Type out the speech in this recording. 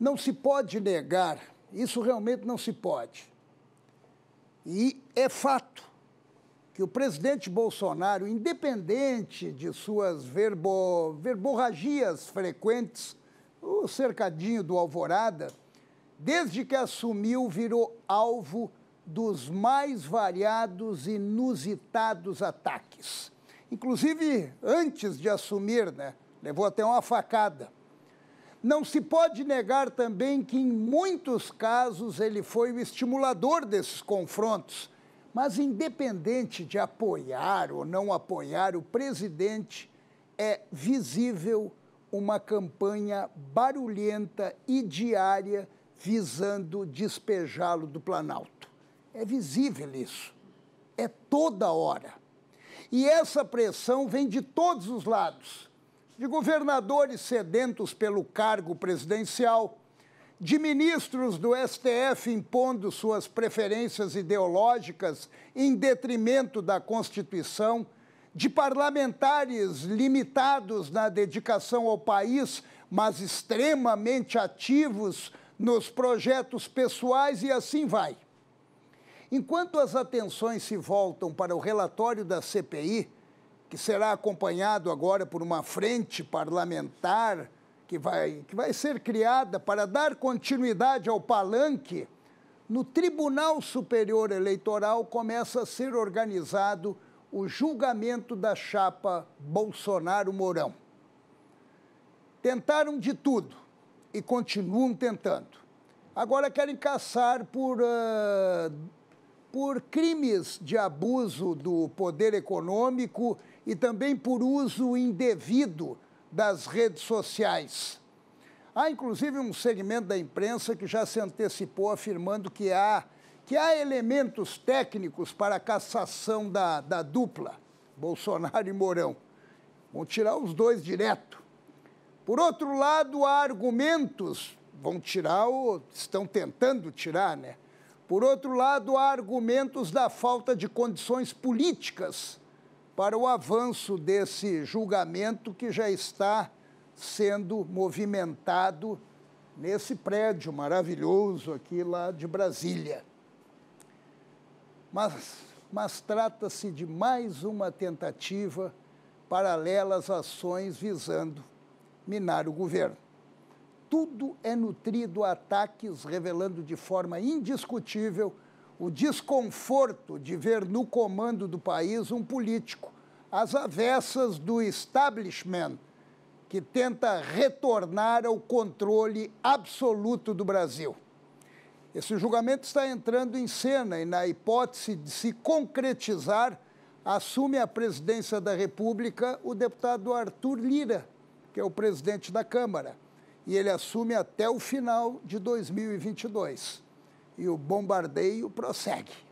Não se pode negar, isso realmente não se pode. E é fato que o presidente Bolsonaro, independente de suas verbo, verborragias frequentes, o cercadinho do Alvorada, desde que assumiu, virou alvo dos mais variados e inusitados ataques. Inclusive, antes de assumir, né, levou até uma facada. Não se pode negar também que, em muitos casos, ele foi o estimulador desses confrontos. Mas, independente de apoiar ou não apoiar o presidente, é visível uma campanha barulhenta e diária visando despejá-lo do Planalto. É visível isso. É toda hora. E essa pressão vem de todos os lados de governadores sedentos pelo cargo presidencial, de ministros do STF impondo suas preferências ideológicas em detrimento da Constituição, de parlamentares limitados na dedicação ao país, mas extremamente ativos nos projetos pessoais e assim vai. Enquanto as atenções se voltam para o relatório da CPI, que será acompanhado agora por uma frente parlamentar que vai, que vai ser criada para dar continuidade ao palanque, no Tribunal Superior Eleitoral começa a ser organizado o julgamento da chapa Bolsonaro-Mourão. Tentaram de tudo e continuam tentando. Agora querem caçar por uh, por crimes de abuso do poder econômico e também por uso indevido das redes sociais. Há inclusive um segmento da imprensa que já se antecipou afirmando que há, que há elementos técnicos para a cassação da, da dupla, Bolsonaro e Mourão. Vão tirar os dois direto. Por outro lado, há argumentos, vão tirar ou estão tentando tirar, né? Por outro lado, há argumentos da falta de condições políticas para o avanço desse julgamento que já está sendo movimentado nesse prédio maravilhoso aqui lá de Brasília. Mas, mas trata-se de mais uma tentativa paralela às ações visando minar o governo tudo é nutrido a ataques, revelando de forma indiscutível o desconforto de ver no comando do país um político às avessas do establishment, que tenta retornar ao controle absoluto do Brasil. Esse julgamento está entrando em cena e, na hipótese de se concretizar, assume a presidência da República o deputado Arthur Lira, que é o presidente da Câmara e ele assume até o final de 2022. E o bombardeio prossegue.